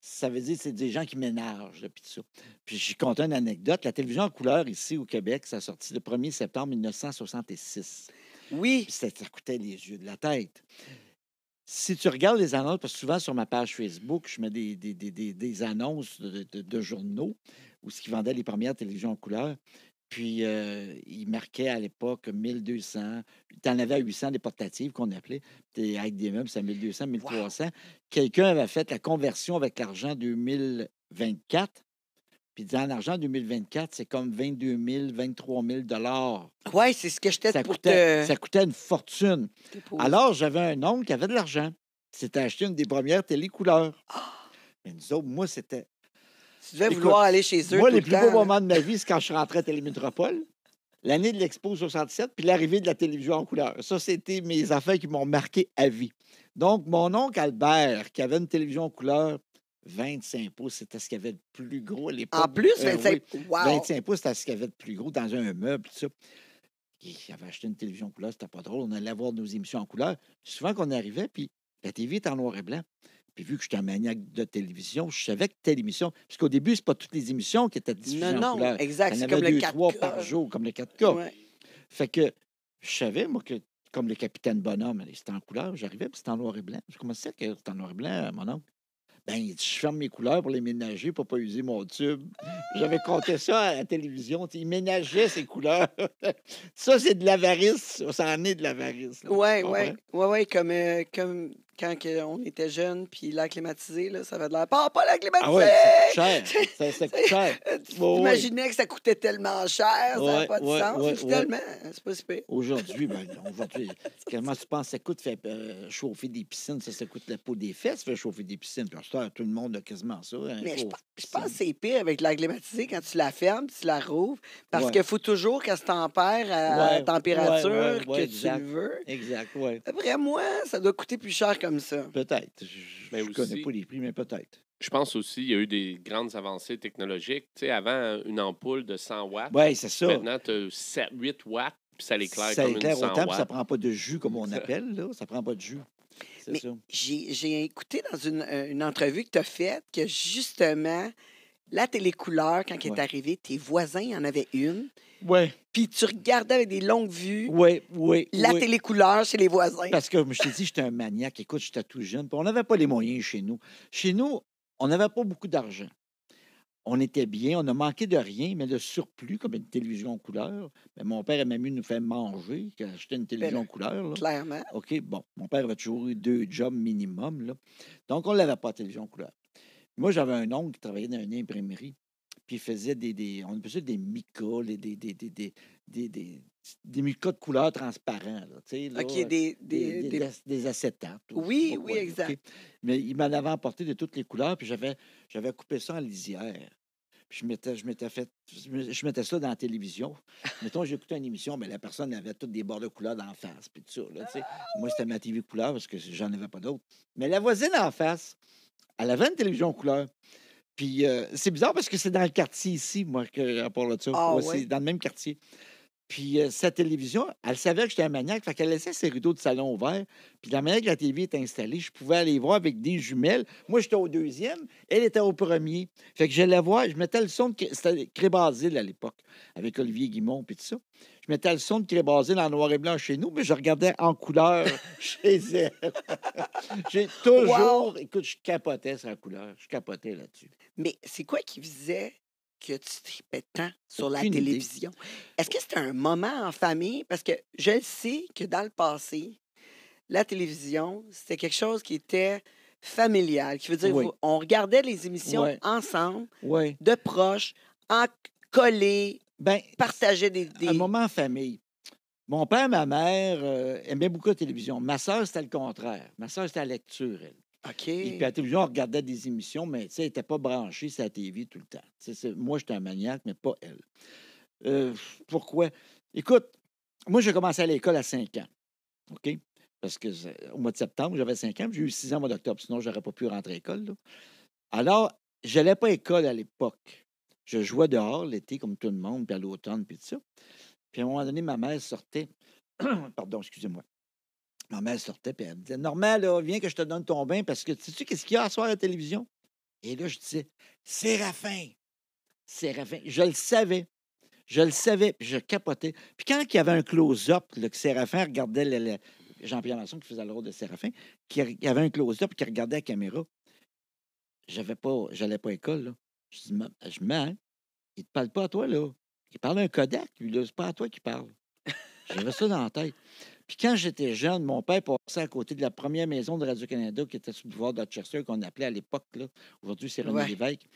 ça veut dire que c'est des gens qui ménagent, depuis tout ça. Puis j'ai compté une anecdote. La télévision en couleur ici au Québec, ça a sorti le 1er septembre 1966. Oui. ça, coûtait les yeux de la tête. Si tu regardes les annonces, parce que souvent sur ma page Facebook, je mets des, des, annonces de, de, journaux où ce qui vendait les premières télévisions en couleur. Puis, il marquait à l'époque 1200. Tu en avais à 800 des portatives qu'on appelait. avec des meubles, c'est à 1200, 1300. Quelqu'un avait fait la conversion avec l'argent 2024. Puis, en argent 2024, c'est comme 22 000, 23 000 Oui, c'est ce que j'étais pour Ça coûtait une fortune. Alors, j'avais un homme qui avait de l'argent. C'était acheté une des premières télé-couleurs. Ah! Mais nous autres, moi, c'était tu devais vouloir aller chez eux. Moi, les plus beaux moments de ma vie, c'est quand je suis rentré à Télémétropole, l'année de l'Expo 67, puis l'arrivée de la télévision en couleur. Ça, c'était mes affaires qui m'ont marqué à vie. Donc, mon oncle Albert, qui avait une télévision en couleur, 25 pouces, c'était ce qu'il y avait de plus gros à l'époque. En plus, 25 euh, pouces. 25 pouces, c'était ce qu'il y avait de plus gros dans un meuble, tout ça. Il avait acheté une télévision en couleur, c'était pas drôle. On allait voir nos émissions en couleur. Souvent qu'on arrivait, puis la TV était en noir et blanc. Puis vu que j'étais un maniaque de télévision, je savais que telle émission, puisqu'au début, c'est pas toutes les émissions qui étaient diffusées en couleur. Non, exact. C'est comme le 4K. par jour, comme le 4K. Fait que je savais, moi, que comme le capitaine Bonhomme, c'était en couleur. J'arrivais, puis c'était en noir et blanc. Je commençais que c'était en noir et blanc, euh, mon oncle. Ben, il je ferme mes couleurs pour les ménager, pour pas user mon tube. J'avais compté ça à la télévision. Il ménageait ses couleurs. ça, c'est de l'avarice. Ça en est de l'avarice. Oui, oui. Oui, oui. Comme, euh, comme quand on était jeune, puis l'air là, ça avait de l'air. Pas, pas l'acclimatiser ah ça coûte cher. ça, cher. tu que ça coûtait tellement cher, ça n'a pas de sens. Finalement, hein, c'est pas si pire. Aujourd'hui, ben, aujourd'hui comment tu penses que ça coûte euh, chauffer des piscines? Ça, ça coûte la peau des fesses, faire chauffer des piscines. tout le monde a quasiment ça. Hein, Mais je, pense que c'est pire avec l'air quand tu la fermes, tu la rouvres, parce qu'il faut toujours qu'elle se tempère à la température que tu veux. Exact, oui. Après moi, ça doit coûter plus cher Peut-être. Je ne connais pas les prix, mais peut-être. Je pense aussi qu'il y a eu des grandes avancées technologiques. Tu sais, avant, une ampoule de 100 watts. Oui, c'est ça. Maintenant, tu as 7, 8 watts, puis ça l'éclaire comme éclaire une 100 autant, watts. Ça prend pas de jus, comme on appelle. Là. Ça prend pas de jus. J'ai écouté dans une, euh, une entrevue que tu as faite que justement, la télécouleur, quand elle est arrivée, tes voisins en avaient une. Oui. Puis tu regardais avec des longues vues. Oui, oui. La télécouleur chez les voisins. Parce que je suis dit, j'étais un maniaque. Écoute, j'étais tout jeune. on n'avait pas les moyens chez nous. Chez nous, on n'avait pas beaucoup d'argent. On était bien, on ne manqué de rien, mais de surplus, comme une télévision couleur, Mais ben, mon père a même eu nous faire manger, qu'acheter une ben, télévision couleur. Clairement. OK, bon, mon père avait toujours eu deux jobs minimum. Donc, on ne l'avait pas, la télévision couleur. Moi, j'avais un oncle qui travaillait dans une imprimerie, puis il faisait des, on appelle ça des micas, des, des, des, des, des micas de couleurs transparents. OK, des, des, Oui, oui, exact. Mais il m'en avait emporté de toutes les couleurs, puis j'avais, j'avais coupé ça en lisière. Puis je je m'étais fait, je mettais ça dans la télévision. Mettons, j'écoutais une émission, mais ben, la personne avait toutes des bords de couleur d'en face, puis tout ah Moi, c'était ma TV couleur parce que j'en avais pas d'autres. Mais la voisine en face, elle avait une télévision couleur. Puis euh, c'est bizarre parce que c'est dans le quartier ici, moi, que, à part là dessus ah C'est dans le même quartier. Puis euh, sa télévision, elle savait que j'étais un maniaque, fait qu'elle laissait ses rideaux de salon ouverts. Puis la manière que la TV était installée, je pouvais aller voir avec des jumelles. Moi, j'étais au deuxième, elle était au premier. Fait que j'allais voir, je mettais le son de... C'était Crébazil à l'époque, avec Olivier Guimont puis tout ça mettais le son de dans en noir et blanc chez nous, mais je regardais en couleur chez elle. J'ai toujours. Écoute, je capotais sa couleur. Je capotais là-dessus. Mais c'est quoi qui faisait que tu tripais tant sur la télévision? Est-ce que c'était un moment en famille? Parce que je le sais que dans le passé, la télévision, c'était quelque chose qui était familial, qui veut dire on regardait les émissions ensemble, de proches, en collés, ben, Partager des, des... Un moment en famille. Mon père, ma mère euh, aimaient beaucoup la télévision. Ma soeur, c'était le contraire. Ma soeur, c'était la lecture, elle. OK. Et puis à la télévision, on regardait des émissions, mais elle n'était pas branchée sur la TV tout le temps. moi, j'étais un maniaque, mais pas elle. Euh, pourquoi? Écoute, moi, j'ai commencé à l'école à 5 ans. OK? Parce que au mois de septembre, j'avais 5 ans, j'ai eu 6 ans au mois d'octobre, sinon, j'aurais pas pu rentrer à l'école. Alors, je n'allais pas à l'école à l'époque. Je jouais dehors l'été comme tout le monde, puis à l'automne, puis tout ça. Puis à un moment donné, ma mère sortait. Pardon, excusez-moi. Ma mère sortait, puis elle me disait Normal, viens que je te donne ton bain, parce que sais-tu qu'est-ce qu'il y a à soir à la télévision Et là, je disais Séraphin Séraphin. Je le savais. Je le savais, je capotais. Puis quand il y avait un close-up, que Séraphin regardait Jean-Pierre Masson qui faisait le rôle de Séraphin, qui avait un close-up qui regardait la caméra. J'avais pas, j'allais pas à l'école, là. Je dis, je mens. Il te parle pas à toi, là. Il parle à un Kodak, lui, là. C'est pas à toi qu'il parle. J'avais ça dans la tête. Puis quand j'étais jeune, mon père passait à côté de la première maison de Radio-Canada qui était sous le pouvoir d'Hotchester, qu'on appelait à l'époque, là. Aujourd'hui, c'est René Lévesque.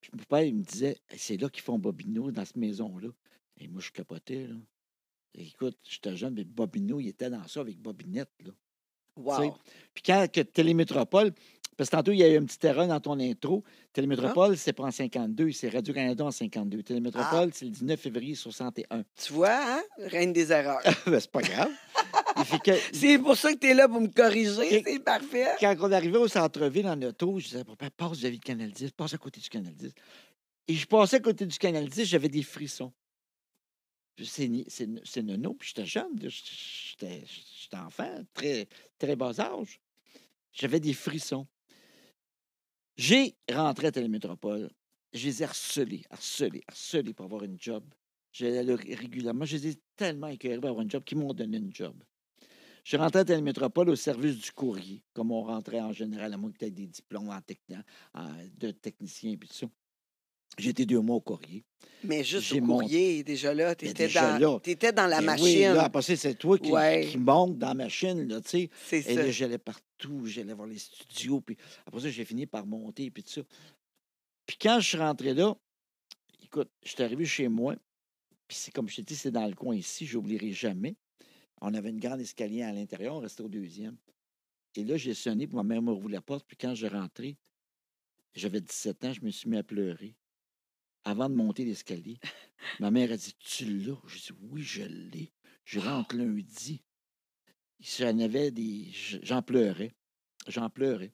Puis mon père, il me disait, c'est là qu'ils font Bobino, dans cette maison-là. Et moi, je capotais, là. écoute, j'étais jeune, mais Bobino, il était dans ça avec Bobinette, là. Wow. Puis quand que Télémétropole, parce que tantôt, il y a eu une petite erreur dans ton intro. Ah. Télémétropole, c'est pas en 52, c'est Radio-Canada en 52. Télémétropole, ah. c'est le 19 février 61. Tu vois, hein? Reine des erreurs. ben, c'est pas grave. C'est pour ça que tu es là pour me corriger, c'est parfait. Quand on arrivait au centre-ville en auto, je disais, papa, passe vis-à-vis du Canal 10, passe à côté du Canal 10. Et je passais à côté du Canal 10, j'avais des frissons. C'est nono, puis j'étais jeune, j'étais enfant, très, très bas âge. J'avais des frissons. J'ai rentré à Télémétropole. Je les ai harcelés, harcelés, harcelés pour avoir une job. J'allais régulièrement. Je les ai tellement écœurés pour avoir une job qu'ils m'ont donné une job. Je rentrais à Télémétropole au service du courrier, comme on rentrait en général, à moins que tu aies des diplômes en techn... de technicien et tout ça. J'étais deux mois au courrier. Mais juste au courrier, déjà là, tu ben, étais, dans... dans la machine. Ben oui, là, passer, c'est toi qui, montes dans la machine, tu sais. Et là, j'allais partir j'allais voir les studios, puis après ça, j'ai fini par monter, puis tout ça. Puis quand je suis rentré là, écoute, je suis arrivé chez moi, puis c'est comme je t'ai dit, c'est dans le coin ici, j'oublierai jamais. On avait une grande escalier à l'intérieur, on restait au deuxième. Et là, j'ai sonné, puis ma mère m'a la porte, puis quand je rentré, j'avais 17 ans, je me suis mis à pleurer. Avant de monter l'escalier, ma mère a dit Tu l'as Je dis Oui, je l'ai. Je rentre lundi j'en avais des. J'en pleurais. J'en pleurais.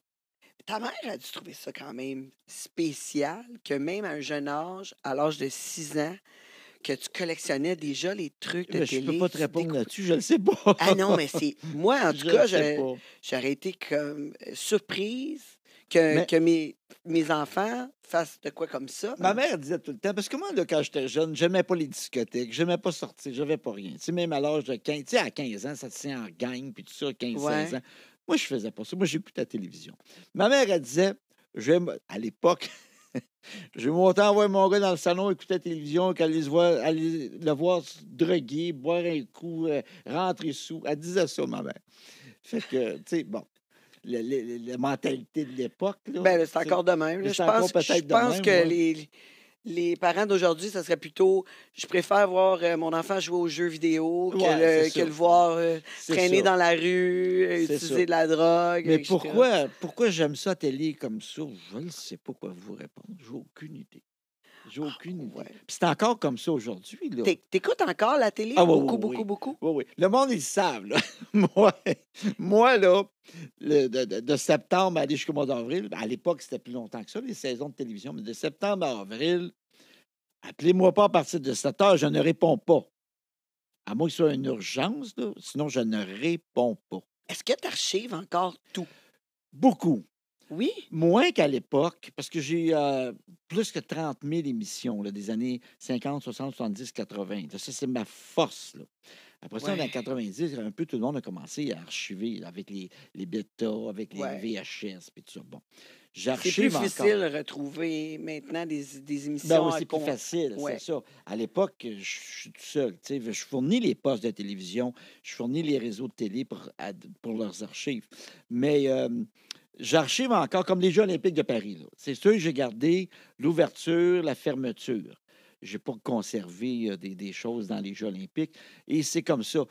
Ta mère a dû trouver ça quand même spécial, que même à un jeune âge, à l'âge de 6 ans, que tu collectionnais déjà les trucs de télé. Je ne peux pas te répondre là-dessus, je ne le sais pas. ah non, mais c'est... Moi, en tout cas, j'aurais été comme euh, surprise que, mes, mes, enfants fassent de quoi comme ça. Ma mère disait tout le temps, parce que moi, quand j'étais jeune, j'aimais pas les discothèques, j'aimais pas sortir, j'avais pas rien. Tu sais, même à l'âge de 15, tu sais, à 15 ans, ça se tient en gang, puis tout ça, 15, 16 ans. Moi, je faisais pas ça. Moi, j'écoutais la télévision. Ma mère, elle disait, j'aime à l'époque, je vais monter voir mon gars dans le salon, écouter la télévision, qu'elle les le voir se droguer, boire un coup, euh, rentrer sous. Elle disait ça, ma mère. Fait que, tu sais, bon la, mentalité de l'époque. Ben, c'est encore de même. je pense, pense que les, parents d'aujourd'hui, ça serait plutôt je préfère voir euh, mon enfant jouer aux jeux vidéo que, le, voir euh, traîner dans la rue, euh, utiliser de la drogue. Mais pourquoi, pourquoi j'aime ça télé comme ça? Je ne sais pas quoi vous répondre. J'ai aucune idée. J'ai aucune ah, c'est encore comme ça aujourd'hui. T'écoutes encore la télé ah, beaucoup, beaucoup, beaucoup? Oui, oui. Le monde, ils le savent. moi, là, de, septembre à aller jusqu'au mois d'avril, à l'époque, c'était plus longtemps que ça, les saisons de télévision, mais de septembre à avril, appelez-moi pas à partir de 7 heures, je ne réponds pas. À moins que ce soit une urgence, sinon je ne réponds pas. Est-ce que tu archives encore tout? Beaucoup. Oui. Moins qu'à l'époque, parce que j'ai eu plus que 30 000 émissions là, des années 50, 60, 70, 80. ça, c'est ma force. Là. Après ça, dans 90, un peu tout le monde a commencé à archiver avec les, les avec les VHS, puis tout ça. Bon. C'est plus facile de retrouver maintenant des, des ben émissions. Ben c'est plus facile, c'est ça. À l'époque, je suis tout seul. Je fournis les postes de télévision, je fournis les réseaux de télé pour, leurs archives. Mais euh, j'archive encore comme les Jeux olympiques de Paris. C'est sûr que j'ai gardé l'ouverture, la fermeture. Je n'ai pas conservé euh, des, choses dans les Jeux olympiques. Et c'est comme ça.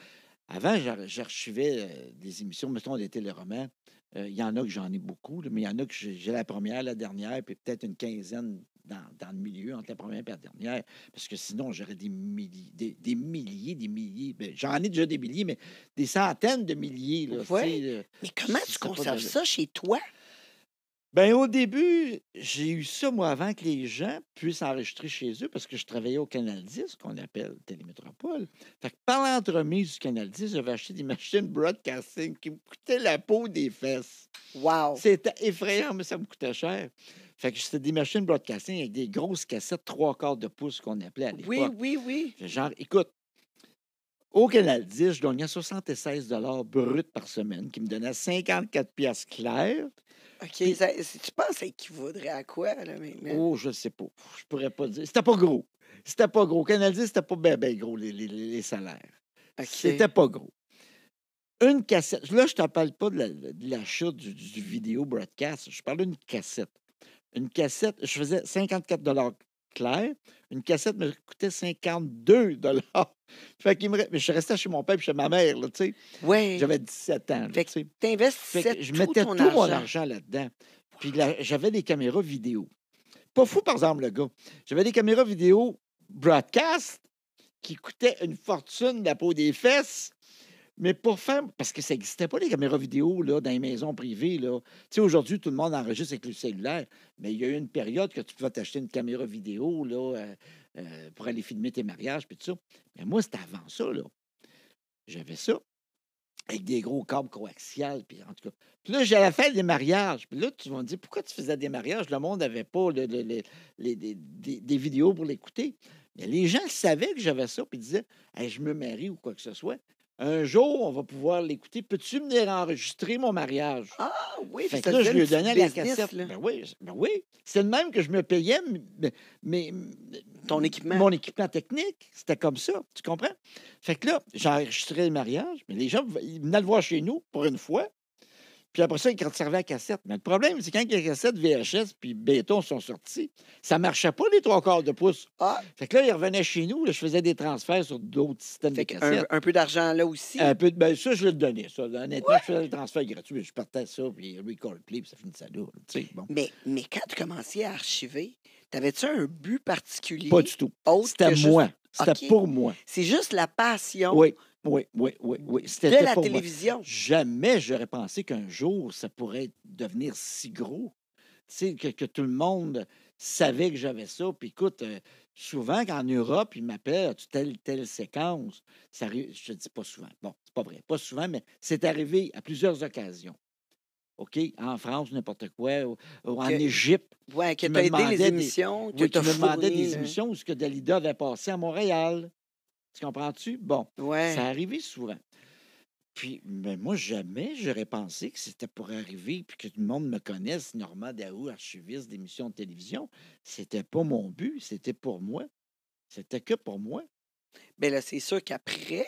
Avant, j'archivais euh, des émissions, mettons des téléromans. Euh, il y en a que j'en ai beaucoup, mais il y en a que j'ai la première, la dernière, puis peut-être une quinzaine dans, dans, le milieu entre la première et la dernière, parce que sinon, j'aurais des, milliers, des, milliers, des milliers. Ben, j'en ai déjà des milliers, mais des centaines de milliers. Là, mais comment tu conserves ça chez toi? ben au début, j'ai eu ça, moi, avant que les gens puissent enregistrer chez eux, parce que je travaillais au Canal 10, qu'on appelle Télémétropole. Fait que par l'entremise du Canal 10, j'avais acheté des machines broadcasting qui me coûtaient la peau des fesses. Wow! C'était effrayant, mais ça me coûtait cher. Fait que c'était des machines broadcasting avec des grosses cassettes trois quarts de pouce qu'on appelait à l'époque. Oui, oui, oui. Genre, écoute, au Canal 10, je gagnais 76 brut par semaine, qui me donnait 54 pièces claires. OK. tu penses qu'il équivaudrait à quoi, là, maintenant? Oh, je sais pas. Je pourrais pas dire. C'était pas gros. C'était pas gros. Canal 10, c'était pas bien, gros, les, salaires. C'était pas gros. Une cassette. Là, je te parle pas de l'achat la, du, du, vidéo broadcast. Je parle d'une cassette une cassette, je faisais 54 clair. Une cassette me coûtait 52 Fait qu'il Mais je restais chez mon père et chez ma mère, tu sais. J'avais 17 ans. tu je mettais tout mon argent là-dedans. Puis j'avais des caméras vidéo. Pas fou, par exemple, le gars. J'avais des caméras vidéo broadcast qui coûtaient une fortune de la peau des fesses. Mais pour faire, parce que ça n'existait pas les caméras vidéo là, dans les maisons privées. Là. Aujourd'hui, tout le monde enregistre avec le cellulaire, mais il y a eu une période que tu pouvais t'acheter une caméra vidéo là, euh, euh, pour aller filmer tes mariages puis tout ça. Mais moi, c'était avant ça. Là. J'avais ça. Avec des gros câbles coaxiales, puis en tout cas. Puis là, j'allais faire des mariages. Puis là, tu vas me dire, pourquoi tu faisais des mariages? Le monde n'avait pas des, vidéos pour l'écouter. Mais les gens savaient que j'avais ça, puis disaient, je me marie ou quoi que ce soit un jour, on va pouvoir l'écouter. Peux-tu venir enregistrer mon mariage? Ah oui, fait que là, je lui donné la cassette. Ben oui, ben oui. C'est le même que je me payais, mais, ton équipement. Mon équipement technique, c'était comme ça, tu comprends? Fait que là, j'ai enregistré le mariage, mais les gens ils venaient le voir chez nous pour une fois. Puis après ça, ils conservaient la cassette. Mais le problème, c'est quand les cassettes VHS puis béton sont sortis, ça ne marchait pas les trois quarts de pouce. Ah. Fait que là, ils revenaient chez nous. je faisais des transferts sur d'autres systèmes de cassettes. Un, peu d'argent là aussi. Un peu de, ben, ça, je le donnais. Ça. Honnêtement, je faisais le transfert gratuit. Je partais ça, puis record play, puis ça finissait là. Mais, quand tu commençais à archiver, t'avais-tu un but particulier? Pas du tout. C'était moi. C'était pour moi. C'est juste la passion. Oui oui, oui, oui. Mmh. oui. C'était la télévision. Jamais j'aurais pensé qu'un jour, ça pourrait devenir si gros. Tu sais, que, tout le monde savait que j'avais ça. Puis écoute, euh, souvent, en Europe, ils m'appellent ah, tu telle, telle séquence. Ça je te dis pas souvent. Bon, c'est pas vrai. Pas souvent, mais c'est arrivé à plusieurs occasions. OK? En France, n'importe quoi, ou, en Égypte. Oui, qui t'a aidé les émissions. Des, que me demandait des hein. émissions où ce que Dalida avait passé à Montréal. Tu comprends-tu? Bon, ça arrivait souvent. Puis, mais ben, moi, jamais j'aurais pensé que c'était pour arriver puis que tout le monde me connaisse, Normand Daou, archiviste d'émissions de télévision. C'était pas mon but, c'était pour moi. C'était que pour moi. Mais ben là, c'est sûr qu'après,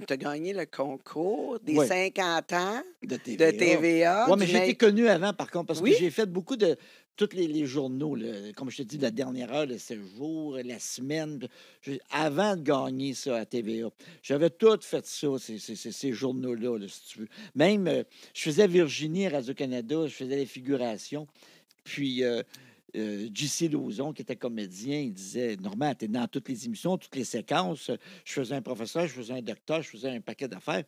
quand tu as gagné le concours des 50 ans de TVA. oui, mais j'étais connu avant, par contre, parce que j'ai fait beaucoup de tous les, journaux, comme je te dis, la dernière heure, le séjour, la semaine, avant de gagner ça à TVA. J'avais tout fait ça, ces, journaux-là, si tu veux. Même, euh, je faisais Virginie, Radio-Canada, je faisais les figurations. Puis, euh, euh, JC Lauzon, qui était comédien, il disait Normand, tu es dans toutes les émissions, toutes les séquences. Je faisais un professeur, je faisais un docteur, je faisais un paquet d'affaires.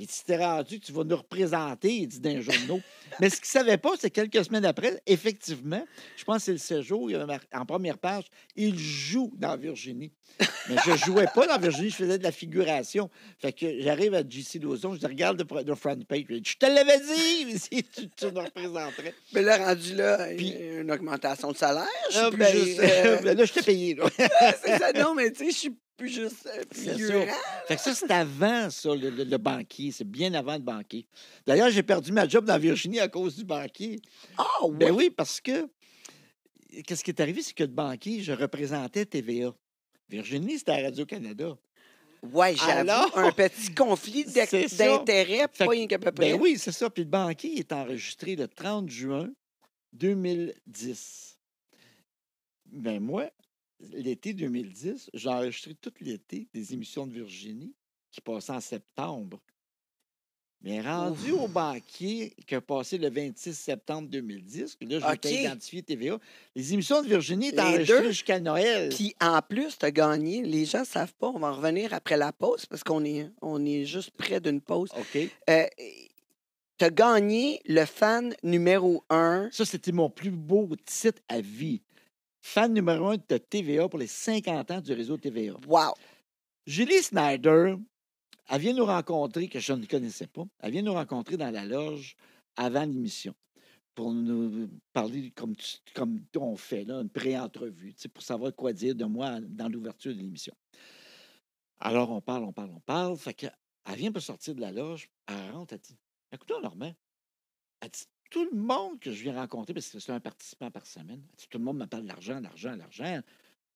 Il dit, t'es rendu, tu vas nous représenter, il dit, d'un journaux. Mais ce qu'il ne savait pas, c'est quelques semaines après, effectivement, je pense que c'est le séjour, en première page, il joue dans Virginie. Mais je ne jouais pas dans Virginie, je faisais de la figuration. Fait que j'arrive à JC Dozon, je dis, regarde le, front page. Je te l'avais dit, tu, tu nous représenterais. Mais là, rendu là, Puis, une augmentation de salaire, je ah, suis ah, ben, juste... Ben là, je t'ai payé. c'est ça, non, mais tu sais, je suis plus juste euh, Fait que ça, c'est avant ça, le, banquier. C'est bien avant le banquier. D'ailleurs, j'ai perdu ma job dans Virginie à cause du banquier. Ah ben oui? Ben oui, parce que qu'est-ce qui est arrivé, c'est que le banquier, je représentais TVA. Virginie, c'était à Radio-Canada. Oui, j'avais un petit conflit d'intérêts, pas rien qu'à peu ben près. Ben oui, c'est ça. Puis le banquier est enregistré le 30 juin 2010. Ben moi, l'été 2010, j'ai enregistré toute l'été des émissions de Virginie qui passaient en septembre. Mais rendu au banquier qui a passé le 26 septembre 2010, là, je vais identifié TVA, les émissions de Virginie étaient enregistrées jusqu'à Noël. Puis en plus, tu gagné. Les gens ne savent pas. On va en revenir après la pause parce qu'on est, on est juste près d'une pause. OK. Euh, gagné le fan numéro un. Ça, c'était mon plus beau titre à vie fan numéro un de TVA pour les 50 ans du réseau TVA. Wow! Julie Snyder, elle vient nous rencontrer, que je ne connaissais pas, elle vient nous rencontrer dans la loge avant l'émission pour nous parler comme, comme on fait, là, une pré-entrevue, pour savoir quoi dire de moi dans l'ouverture de l'émission. Alors, on parle, on parle, on parle. Fait que, elle vient pour sortir de la loge, elle rentre, elle dit Écoute, Normand, elle dit tout le monde que je viens rencontrer, parce que c'est un participant par semaine, tout le monde me parle de l'argent, l'argent, l'argent,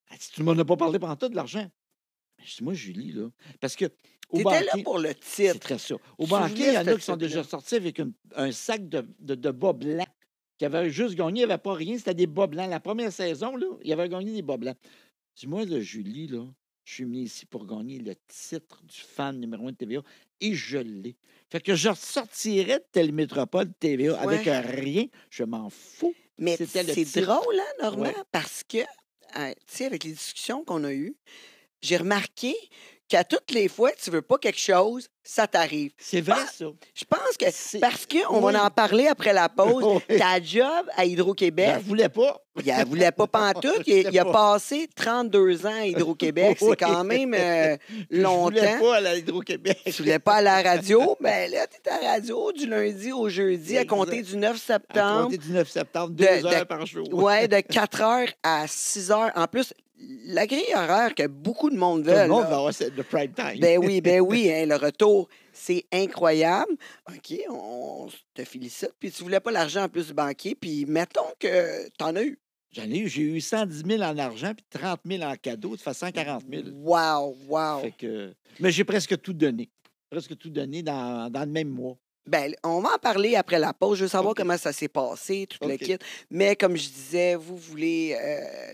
ah, tout le monde n'a pas parlé pendant tout de l'argent. Je dis, moi, Julie, là. Parce que. Au banquier, là pour le titre. C'est très sûr. Au banquier, il y en a qui sont déjà sortis avec un sac de, de, de, bas blancs qui avaient juste gagné, n'y avait pas rien. C'était des bas blancs. La première saison, là, il avait gagné des bas blancs. Dis-moi, le Julie, là, je suis venu ici pour gagner le titre du fan numéro 1 de TVA et je l'ai. Fait que je sortirais de telle métropole de TVA avec rien, je m'en fous. Mais c'est drôle, là hein, Normand, parce que, hein, tu sais, avec les discussions qu'on a eues, j'ai remarqué qu'à toutes les fois, tu veux pas quelque chose, ça t'arrive. C'est vrai, ça. Je pense que. Parce qu'on va en parler après la pause. Ta job à Hydro-Québec. Elle voulait pas. Il ne voulait pas pantoute. Il, il a passé 32 ans à Hydro-Québec. C'est quand même euh, longtemps. Je voulais pas à Hydro-Québec. Je voulais pas à la radio. Mais ben là, tu es à la radio du lundi au jeudi à compter du 9 septembre. À compter du 9 septembre, deux heures par jour. Oui, de 4 heures à 6 heures. En plus, la grille horaire que beaucoup de monde veut. Tout le monde va le prime time. Ben oui, ben oui, hein, le retour, c'est incroyable. OK, on te félicite. Puis tu voulais pas l'argent en plus du banquier, puis mettons que tu en as eu. J'en ai eu, j'ai eu 110 000 en argent puis 30 000 en cadeau, de fait 140 000. Wow, wow. Mais j'ai presque tout donné. Presque tout donné dans, le même mois. Ben, on va en parler après la pause. Je veux savoir comment ça s'est passé, tout la le kit. Mais comme je disais, vous voulez euh,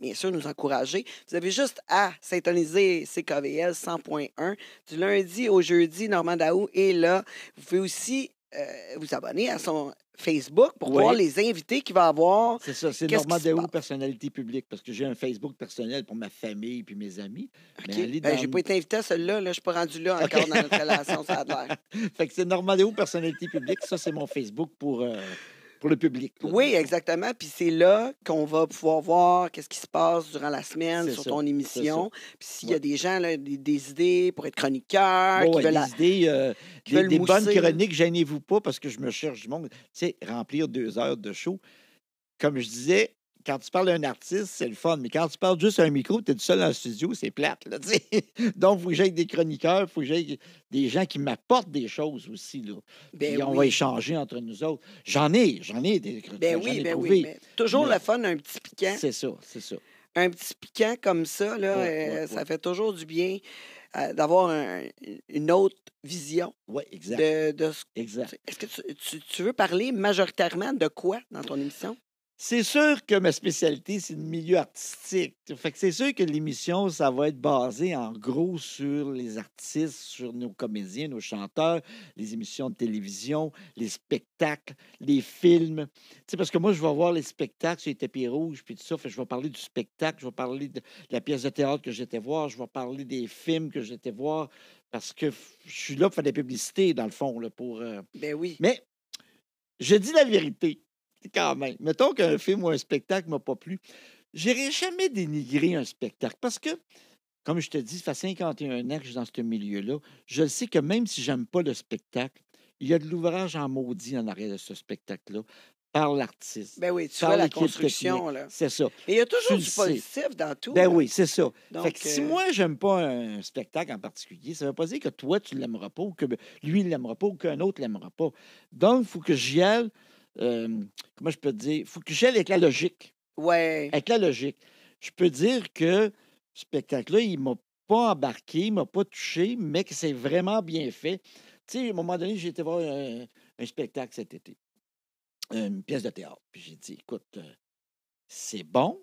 bien sûr, nous encourager. Vous avez juste à syntoniser CKVL 100.1 du lundi au jeudi. Normand Daou est là. Vous pouvez aussi euh, vous abonner à son Facebook pour voir les invités qu'il va avoir. C'est ça, c'est Normand Daou, personnalité publique, parce que j'ai un Facebook personnel pour ma famille puis mes amis. Je Mais ben, pas été invité à celui-là, Je je suis pas rendu là encore dans notre relation, ça a l'air. fait que c'est Normand Daou, personnalité publique, ça c'est mon Facebook pour... Euh, pour le public. Oui, exactement. Puis c'est là qu'on va pouvoir voir qu'est-ce qui se passe durant la semaine sur ton émission. Puis s'il y a des gens, là, des, idées pour être chroniqueur, des idées, euh, des bonnes chroniques, gênez-vous pas parce que je me cherche du monde. Tu sais, remplir deux heures de show. Comme je disais, quand tu parles d'un artiste, c'est le fun, mais quand tu parles juste à un micro, tu es tout seul dans le studio, c'est plate. Donc, il faut que j'aille des chroniqueurs, il faut que j'aille des gens qui m'apportent des choses aussi. Là. Ben on va échanger entre nous autres. J'en ai, j'en ai des chroniqueurs. Ben oui, bien oui toujours le fun, un petit piquant. C'est ça, c'est ça. Un petit piquant comme ça, euh, ça fait toujours du bien euh, d'avoir une autre vision ouais, exact. de, de ce... Exact. Est-ce que tu, veux parler majoritairement de quoi dans ton émission? C'est sûr que ma spécialité, c'est le milieu artistique. Fait que c'est sûr que l'émission, ça va être basé en gros sur les artistes, sur nos comédiens, nos chanteurs, les émissions de télévision, les spectacles, les films. sais, parce que moi, je vais voir les spectacles sur les tapis rouges, puis tout ça. je vais parler du spectacle, je vais parler de la pièce de théâtre que j'étais voir, je vais parler des films que j'étais voir, parce que je suis là pour faire des publicités, dans le fond, là, pour... Euh, ben oui. Mais je dis la vérité quand même. Mettons qu'un film ou un spectacle m'a pas plu. J'irai jamais dénigrer un spectacle parce que, comme je te dis, ça fait 51 ans que je suis dans ce milieu-là. Je sais que même si j'aime pas le spectacle, il y a de l'ouvrage en maudit en arrière de ce spectacle-là par l'artiste. Ben oui, tu par la construction, C'est ça. il y a toujours du positif dans tout. Ben oui, c'est ça. si euh, moi, j'aime pas un spectacle en particulier, ça veut pas dire que toi, tu l'aimeras pas ou que ben, lui, il l'aimera pas ou qu'un autre l'aimera pas. Donc, il faut que j'y aille comment je peux te dire, j'aille avec la logique. Ouais. Avec la logique. Je peux dire que ce spectacle-là, il m'a pas embarqué, il m'a pas touché, mais que c'est vraiment bien fait. Tu sais, à un moment donné, j'ai été voir un, spectacle cet été, une pièce de théâtre. Puis j'ai dit, écoute, euh, c'est bon,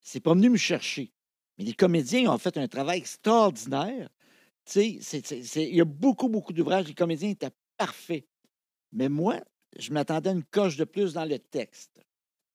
c'est pas venu me chercher. Mais les comédiens ont fait un travail extraordinaire. Tu sais, il y a beaucoup, beaucoup d'ouvrages. Les comédiens étaient parfaits. Mais moi, je m'attendais à une coche de plus dans le texte.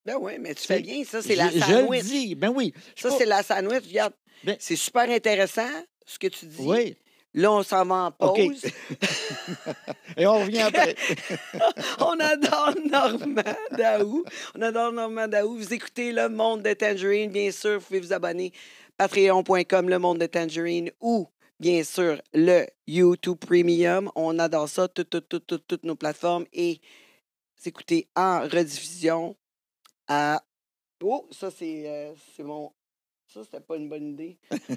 Ben oui, mais tu fais bien, ça, c'est la sandwich. Je ben oui. Ça, c'est la sandwich, regarde. Ben c'est super intéressant, ce que tu dis. Oui. Là, on s'en va en pause. Et on revient après. on adore Normand Daou. On adore Normand Daou. Vous écoutez Le Monde de Tangerine, bien sûr. Vous pouvez vous abonner patreon.com, Le Monde de Tangerine, ou bien sûr le YouTube Premium. On adore ça, toutes, toutes nos plateformes. Et S'écouter en rediffusion à. Oh, ça, euh, c'est mon. Ça, c'était pas une bonne idée.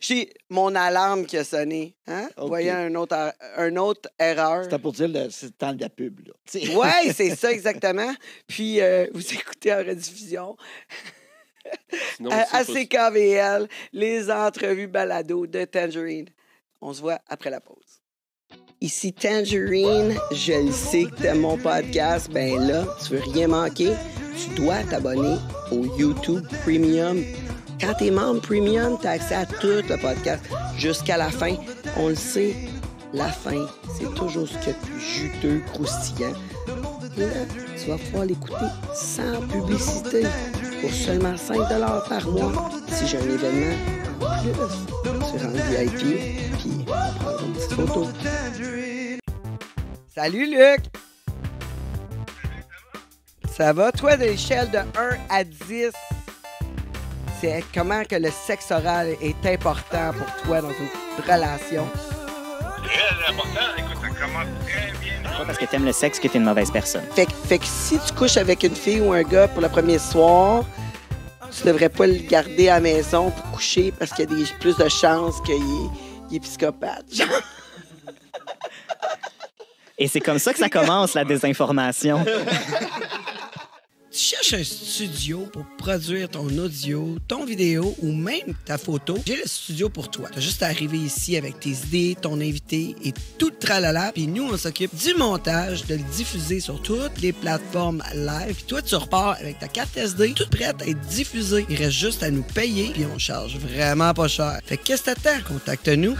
J'ai mon alarme qui a sonné. Hein? Voyez un autre, er, un autre erreur. C'était pour dire le, temps de la pub. oui, c'est ça, exactement. Puis, euh, vous écoutez en rediffusion. à CKVL, les entrevues balado de Tangerine. On se voit après la pause. Ici Tangerine, je le sais que t'aimes mon podcast, ben là, tu veux rien manquer, tu dois t'abonner au YouTube Premium. Quand t'es membre Premium, t'as accès à tout le podcast jusqu'à la fin. On le sait, la fin, c'est toujours ce que plus juteux, croustillant. là, tu vas pouvoir l'écouter sans publicité pour seulement 5 par mois si j'ai un événement en plus. Tu VIP puis Salut Luc! Ça va, toi, de l'échelle de 1 à 10? C'est comment que le sexe oral est important pour toi dans une relation? Très important, écoute, ça commence très bien. Pas parce que t'aimes le sexe que t'es une mauvaise personne. Fait, que si tu couches avec une fille ou un gars pour le premier soir, tu devrais pas le garder à la maison pour coucher parce qu'il y a plus de chances qu'il il est psychopathe. Et c'est comme ça que ça commence, la désinformation. tu cherches un studio pour produire ton audio, ton vidéo ou même ta photo, j'ai le studio pour toi. Tu as juste à arriver ici avec tes idées, ton invité et tout le tralala, puis nous, on s'occupe du montage, de le diffuser sur toutes les plateformes live, puis toi, tu repars avec ta carte SD toute prête à être diffusée. Il reste juste à nous payer, puis on charge vraiment pas cher. Fait qu'est-ce que t'attends? Contacte-nous.